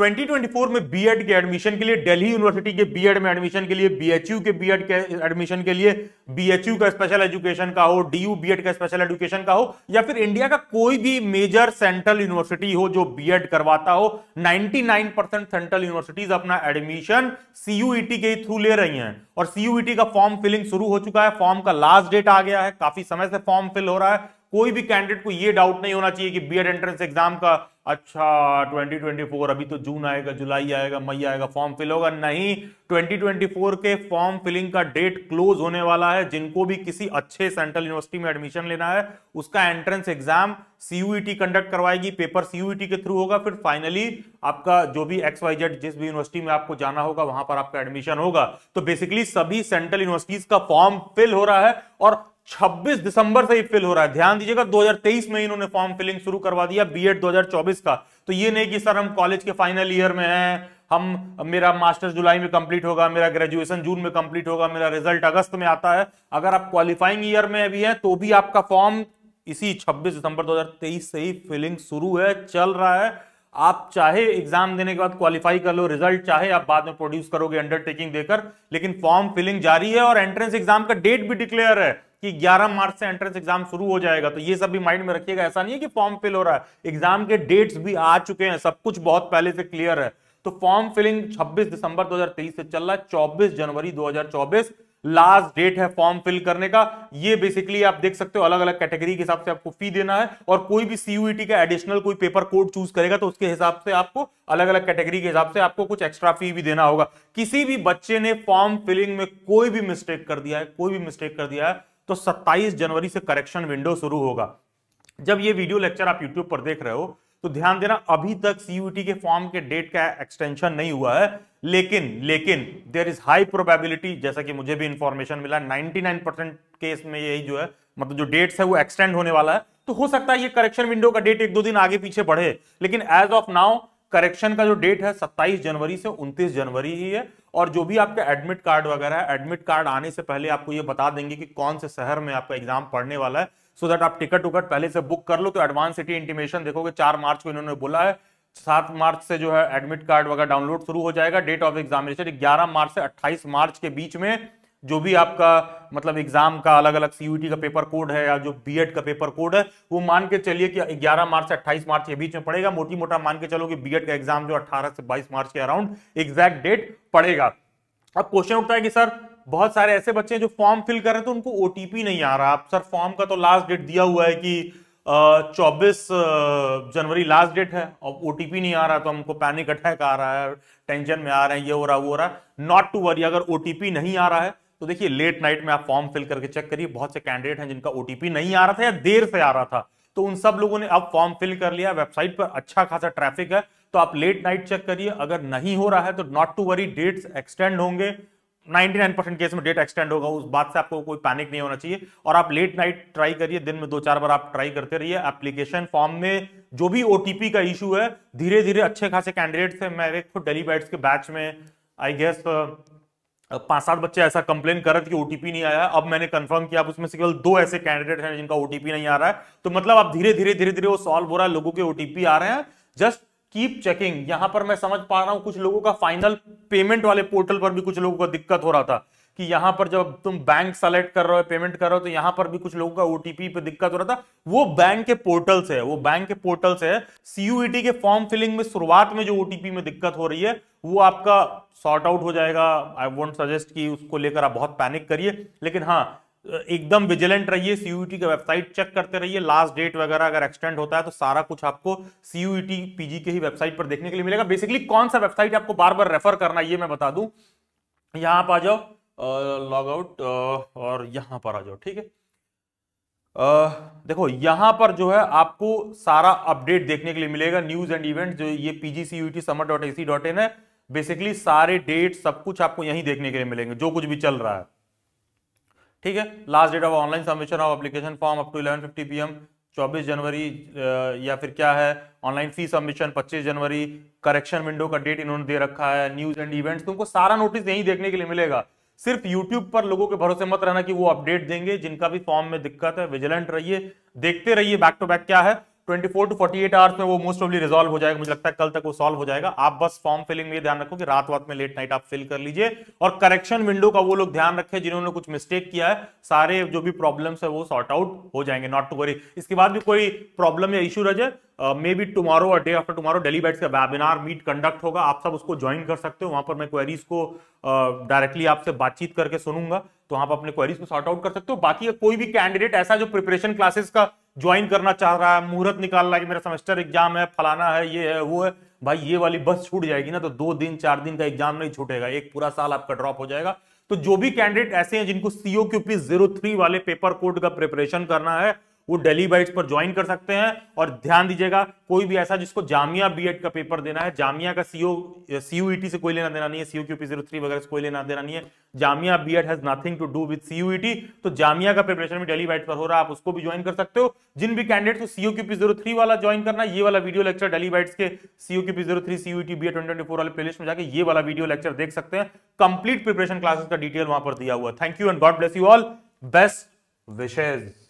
2024 में बीएड के एडमिशन के लिए दिल्ली यूनिवर्सिटी के बीएड में एडमिशन के लिए बीएचयू के बीएड के एडमिशन के लिए बीएचयू का स्पेशल एजुकेशन का हो डीयू बीएड का स्पेशल एजुकेशन का हो या फिर इंडिया का कोई भी मेजर सेंट्रल यूनिवर्सिटी हो जो बीएड करवाता हो 99 परसेंट सेंट्रल यूनिवर्सिटीज अपना एडमिशन सीयूईटी e के थ्रू ले रही है और सीयूईटी e का फॉर्म फिलिंग शुरू हो चुका है फॉर्म का लास्ट डेट आ गया है काफी समय से फॉर्म फिल हो रहा है कोई भी कैंडिडेट को ये डाउट नहीं होना चाहिए कि बीएड एंट्रेंस एग्जाम का अच्छा 2024 अभी तो जून आएगा जुलाई आएगा मई आएगा फॉर्म फिल होगा नहीं 2024 के फॉर्म फिलिंग का डेट क्लोज होने वाला है जिनको भी किसी अच्छे सेंट्रल यूनिवर्सिटी में एडमिशन लेना है उसका एंट्रेंस एग्जाम सीयूईटी कंडक्ट करवाएगी पेपर सीयूईटी e के थ्रू होगा फिर फाइनली आपका जो भी एक्स वाई जेड जिस भी यूनिवर्सिटी में आपको जाना होगा वहां पर आपका एडमिशन होगा तो बेसिकली सभी सेंट्रल यूनिवर्सिटीज का फॉर्म फिल हो रहा है और छब्बीस दिसंबर से ही फिल हो रहा है ध्यान दीजिएगा 2023 में इन्होंने फॉर्म फिलिंग शुरू करवा दिया बीएड 2024 का तो ये नहीं कि सर हम कॉलेज के फाइनल ईयर में हैं हम मेरा मास्टर्स जुलाई में कंप्लीट होगा मेरा ग्रेजुएशन जून में कंप्लीट होगा मेरा रिजल्ट अगस्त में आता है अगर आप क्वालिफाइंग ईयर में अभी है तो भी आपका फॉर्म इसी छब्बीस दिसंबर दो से ही फिलिंग शुरू है चल रहा है आप चाहे एग्जाम देने के बाद क्वालिफाई कर लो रिजल्ट चाहे आप बाद में प्रोड्यूस करोगे अंडरटेकिंग देकर लेकिन फॉर्म फिलिंग जारी है और एंट्रेंस एग्जाम का डेट भी डिक्लेयर है कि 11 मार्च से एंट्रेंस एग्जाम शुरू हो जाएगा तो ये सब भी माइंड में रखिएगा ऐसा नहीं है कि फॉर्म फिल हो रहा है एग्जाम के डेट्स भी आ चुके हैं सब कुछ बहुत पहले से क्लियर है तो फॉर्म फिलिंग 26 दिसंबर 2023 से चल रहा है 24 जनवरी 2024 लास्ट डेट है फॉर्म फिल करने का ये बेसिकली आप देख सकते हो अलग अलग कैटेगरी के हिसाब से आपको फी देना है और कोई भी सीयूईटी e का एडिशनल कोई पेपर कोड चूज करेगा तो उसके हिसाब से आपको अलग अलग कैटेगरी के हिसाब से आपको कुछ एक्स्ट्रा फी भी देना होगा किसी भी बच्चे ने फॉर्म फिलिंग में कोई भी मिस्टेक कर दिया है कोई भी मिस्टेक कर दिया है तो 27 जनवरी से करेक्शन विंडो शुरू होगा जब ये वीडियो लेक्चर आप यूट्यूब पर देख रहे हो तो ध्यान देना अभी तक सीयूटी के फॉर्म के डेट का एक्सटेंशन नहीं हुआ है लेकिन लेकिन देर इज हाई प्रोबेबिलिटी जैसा कि मुझे भी इंफॉर्मेशन मिला 99 परसेंट केस में यही जो है मतलब जो डेट्स है वो एक्सटेंड होने वाला है तो हो सकता है ये करेक्शन विंडो का डेट एक दो दिन आगे पीछे बढ़े लेकिन एज ऑफ नाउ करेक्शन का जो डेट है 27 जनवरी से 29 जनवरी ही है और जो भी आपका एडमिट कार्ड वगैरह है एडमिट कार्ड आने से पहले आपको ये बता देंगे कि कौन से शहर में आपका एग्जाम पढ़ने वाला है सो so दैट आप टिकट उकट पहले से बुक कर लो तो एडवांस सिटी इंटीमेशन देखोगे चार मार्च को इन्होंने बोला है सात मार्च से जो है एडमिट कार्ड वगैरह डाउनलोड शुरू हो जाएगा डेट ऑफ एग्जामिनेशन ग्यारह मार्च से अट्ठाईस मार्च के बीच में जो भी आपका मतलब एग्जाम का अलग अलग सीयूटी का पेपर कोड है या जो बीएड का पेपर कोड है वो मान के चलिए कि 11 मार्च से 28 मार्च के बीच में पड़ेगा मोटी मोटा मान के चलो कि बीएड का एग्जाम जो 18 से 22 मार्च के अराउंड एग्जैक्ट डेट पड़ेगा अब क्वेश्चन उठता है कि सर बहुत सारे ऐसे बच्चे हैं जो फॉर्म फिल कर रहे हैं तो उनको ओटीपी नहीं आ रहा आप सर फॉर्म का तो लास्ट डेट दिया हुआ है कि चौबीस जनवरी लास्ट डेट है और ओटीपी नहीं आ रहा तो हमको पैनिक अटैक आ रहा है टेंशन में आ रहे हैं ये हो रहा वो हो रहा नॉट टू वरी अगर ओटीपी नहीं आ रहा है तो देखिए लेट नाइट में आप फॉर्म फिल करके चेक करिए बहुत से कैंडिडेट हैं जिनका ओटीपी नहीं आ रहा था या देर से आ रहा था तो उन सब लोगों ने अब फॉर्म फिल कर लिया वेबसाइट पर अच्छा खासा ट्रैफिक है तो आप लेट नाइट चेक करिए अगर नहीं हो रहा है तो not to worry dates extend होंगे 99% केस में डेट एक्सटेंड होगा उस बात से आपको कोई पैनिक नहीं होना चाहिए और आप लेट नाइट ट्राई करिए दिन में दो चार बार आप ट्राई करते रहिए एप्लीकेशन फॉर्म में जो भी ओटीपी का इशू है धीरे धीरे अच्छे खासे कैंडिडेट्स हैं मेरे खुद डेली बैट्स के बैच में आई गेस पांच सात बच्चे ऐसा कंप्लेन कर रहे थे कि ओटीपी नहीं आया अब मैंने कंफर्म किया उसमें से केवल दो ऐसे कैंडिडेट हैं जिनका ओटीपी नहीं आ रहा है तो मतलब अब धीरे धीरे धीरे धीरे वो सॉल्व हो रहा है लोगों के ओटीपी आ रहे हैं जस्ट कीप चेकिंग यहां पर मैं समझ पा रहा हूं कुछ लोगों का फाइनल पेमेंट वाले पोर्टल पर भी कुछ लोगों का दिक्कत हो रहा था कि यहां पर जब तुम बैंक सेलेक्ट कर रहे हो पेमेंट कर रहे हो तो यहां पर भी कुछ लोगों का ओटीपी पे दिक्कत हो रहा था वो बैंक के पोर्टल से वो बैंक के पोर्टल से सीयूईटी e के फॉर्म फिलिंग में शुरुआत में जो ओटीपी में दिक्कत हो रही है वो आपका सॉर्ट आउट हो जाएगा आई वोट सजेस्ट कि उसको लेकर आप बहुत पैनिक करिए लेकिन हाँ एकदम विजिलेंट रहिए सीयूईटी का वेबसाइट चेक करते रहिए लास्ट डेट वगैरह अगर एक्सटेंड होता है तो सारा कुछ आपको सीयूईटी पीजी e के ही वेबसाइट पर देखने के लिए मिलेगा बेसिकली कौन सा वेबसाइट आपको बार बार रेफर करना ये मैं बता दूं यहां आप आ जाओ लॉग आउट और यहां पर आ जाओ ठीक है देखो यहां पर जो है आपको सारा अपडेट देखने के लिए मिलेगा न्यूज एंड इवेंट जो ये पीजीसीयूटी समर dot A C dot in है बेसिकली सारे डेट सब कुछ आपको यहीं देखने के लिए मिलेंगे जो कुछ भी चल रहा है ठीक है last date of online submission of application form up to eleven fifty P M चौबीस जनवरी या फिर क्या है ऑनलाइन फी सबमिशन पच्चीस जनवरी करेक्शन विंडो का डेट इन्होंने दे रखा है न्यूज एंड इवेंट्स तुमको सारा नोटिस यहीं देखने के लिए मिलेगा सिर्फ यूट्यूब पर लोगों के भरोसे मत रहना कि वो अपडेट देंगे जिनका भी फॉर्म में दिक्कत है विजिलेंट रहिए देखते रहिए बैक टू बैक क्या है फोर टू एट आवर्स में वो मोस्ट ऑफली रिजॉल्व हो जाएगा मुझे लगता है कल तक वो सॉल्व हो जाएगा आप बस फॉर्म फिलिंग में ध्यान रखो कि रात रात में लेट नाइट आप फिल कर लीजिए और करेक्शन विंडो का वो लोग ध्यान रखें जिन्होंने कुछ मिस्टेक किया है सारे जो भी प्रॉब्लम्स है वो सॉर्ट आउट हो जाएंगे नॉट टू वरी इसके बाद भी कोई प्रॉब्लम या इशू रह जाए मे बी टुमारो और day after tomorrow daily bytes का वेबिनार मीट कंडक्ट होगा आप सब उसको ज्वाइन कर सकते हो वहां पर मैं क्वेरीज को डायरेक्टली uh, आपसे बातचीत करके सुनूंगा तो आप अपने क्वेरीज को सॉर्ट आउट कर सकते हो बाकी कोई भी कैंडिडेट ऐसा जो प्रिपरेशन क्लासेस का ज्वाइन करना चाह रहा है मुहूर्त निकाल रहा है कि मेरा सेमेस्टर एग्जाम है फलाना है ये है वो है भाई ये वाली बस छूट जाएगी ना तो दो दिन चार दिन का एग्जाम नहीं छूटेगा एक पूरा साल आपका ड्रॉप हो जाएगा तो जो भी कैंडिडेट ऐसे हैं जिनको सीओ क्यूपी जीरो थ्री वाले पेपर कोड का प्रिपरेशन करना है वो डेली बाइट पर ज्वाइन कर सकते हैं और ध्यान दीजिएगा कोई भी ऐसा जिसको जामिया बीएड का पेपर देना है जामिया का सीओ सीयूईटी e से कोई लेना देना नहीं है सीओ क्यूपी जीरो थ्री वगैरह से कोई लेना देना नहीं है Jamia BEd has nothing to do with CUET तो जामिया का प्रिपरेशन भी डेली बाइट पर हो रहा है आप उसको भी ज्वाइन कर सकते हो जिन भी कैंडिडेट को सीओ क्यूपी जीरो थ्री वाला ज्वाइन करना ये वाला वीडियो लेक्चर डेली बाइट के CO QP zero three CUET B twenty twenty four वाले प्लेलिस्ट में जाकर ये वाला वीडियो लेक्चर देख सकते हैं कंप्लीट प्रिपरेशन क्लासेस का डिटेल वहां पर दिया हुआ thank you and God bless you all best wishes